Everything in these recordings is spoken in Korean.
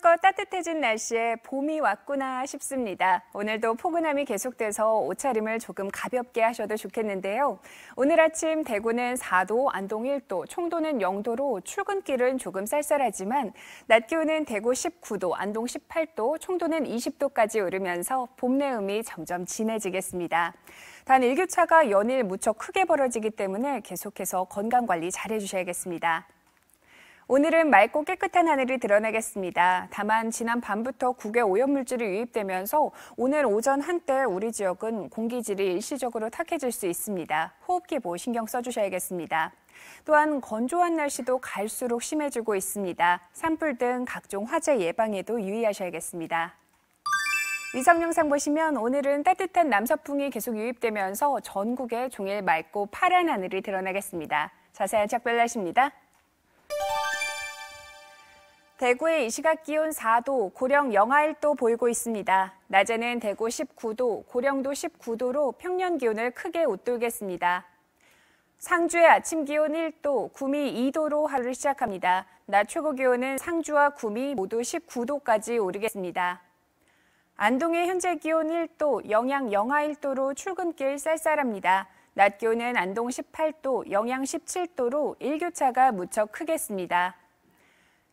한껏 따뜻해진 날씨에 봄이 왔구나 싶습니다. 오늘도 포근함이 계속돼서 옷차림을 조금 가볍게 하셔도 좋겠는데요. 오늘 아침 대구는 4도, 안동 1도, 총도는 0도로 출근길은 조금 쌀쌀하지만 낮 기온은 대구 19도, 안동 18도, 총도는 20도까지 오르면서 봄 내음이 점점 진해지겠습니다. 단 일교차가 연일 무척 크게 벌어지기 때문에 계속해서 건강 관리 잘 해주셔야겠습니다. 오늘은 맑고 깨끗한 하늘이 드러나겠습니다. 다만 지난 밤부터 국외 오염물질이 유입되면서 오늘 오전 한때 우리 지역은 공기질이 일시적으로 탁해질 수 있습니다. 호흡기 보호 신경 써주셔야겠습니다. 또한 건조한 날씨도 갈수록 심해지고 있습니다. 산불 등 각종 화재 예방에도 유의하셔야겠습니다. 위성 영상 보시면 오늘은 따뜻한 남서풍이 계속 유입되면서 전국에 종일 맑고 파란 하늘이 드러나겠습니다. 자세한 작별 날씨입니다. 대구의 이 시각 기온 4도, 고령 영하 1도 보이고 있습니다. 낮에는 대구 19도, 고령도 19도로 평년 기온을 크게 웃돌겠습니다. 상주의 아침 기온 1도, 구미 2도로 하루를 시작합니다. 낮 최고 기온은 상주와 구미 모두 19도까지 오르겠습니다. 안동의 현재 기온 1도, 영양 영하 1도로 출근길 쌀쌀합니다. 낮 기온은 안동 18도, 영양 17도로 일교차가 무척 크겠습니다.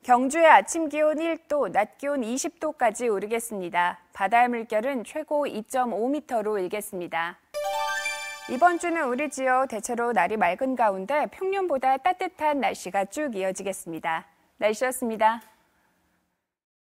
경주의 아침 기온 1도, 낮 기온 20도까지 오르겠습니다. 바다의 물결은 최고 2.5m로 일겠습니다. 이번 주는 우리 지역 대체로 날이 맑은 가운데 평년보다 따뜻한 날씨가 쭉 이어지겠습니다. 날씨였습니다.